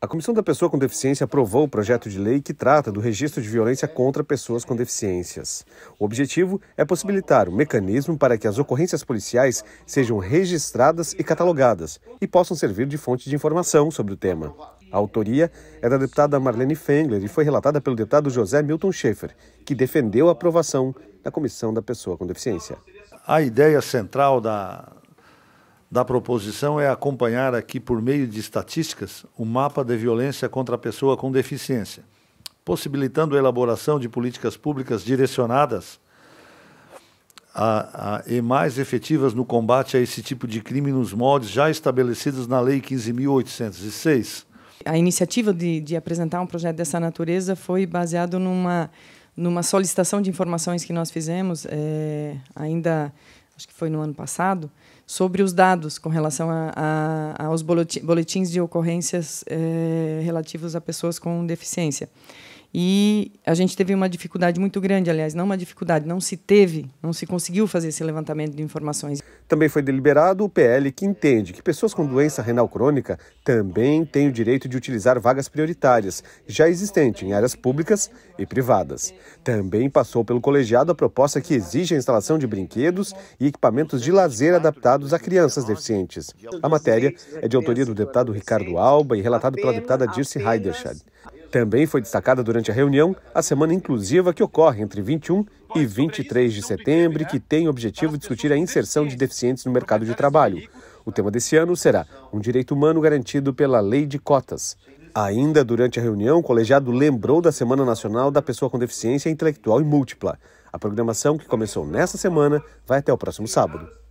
A Comissão da Pessoa com Deficiência aprovou o projeto de lei que trata do registro de violência contra pessoas com deficiências. O objetivo é possibilitar um mecanismo para que as ocorrências policiais sejam registradas e catalogadas e possam servir de fonte de informação sobre o tema. A autoria é da deputada Marlene Fengler e foi relatada pelo deputado José Milton Schaefer, que defendeu a aprovação da Comissão da Pessoa com Deficiência. A ideia central da, da proposição é acompanhar aqui, por meio de estatísticas, o mapa de violência contra a pessoa com deficiência, possibilitando a elaboração de políticas públicas direcionadas a, a, e mais efetivas no combate a esse tipo de crime nos moldes já estabelecidos na Lei 15.806. A iniciativa de, de apresentar um projeto dessa natureza foi baseado numa numa solicitação de informações que nós fizemos é, ainda acho que foi no ano passado, sobre os dados com relação a, a, aos boletins de ocorrências é, relativos a pessoas com deficiência. E a gente teve uma dificuldade muito grande, aliás, não uma dificuldade, não se teve, não se conseguiu fazer esse levantamento de informações. Também foi deliberado o PL que entende que pessoas com doença renal crônica também têm o direito de utilizar vagas prioritárias, já existentes em áreas públicas e privadas. Também passou pelo colegiado a proposta que exige a instalação de brinquedos e equipamentos de lazer adaptados a crianças deficientes. A matéria é de autoria do deputado Ricardo Alba e relatado pela deputada Dirce Heiderschad. Também foi destacada durante a reunião a semana inclusiva que ocorre entre 21 e 23 de setembro, que tem o objetivo de discutir a inserção de deficientes no mercado de trabalho. O tema desse ano será um direito humano garantido pela lei de cotas. Ainda durante a reunião, o colegiado lembrou da Semana Nacional da Pessoa com Deficiência Intelectual e Múltipla. A programação, que começou nesta semana, vai até o próximo sábado.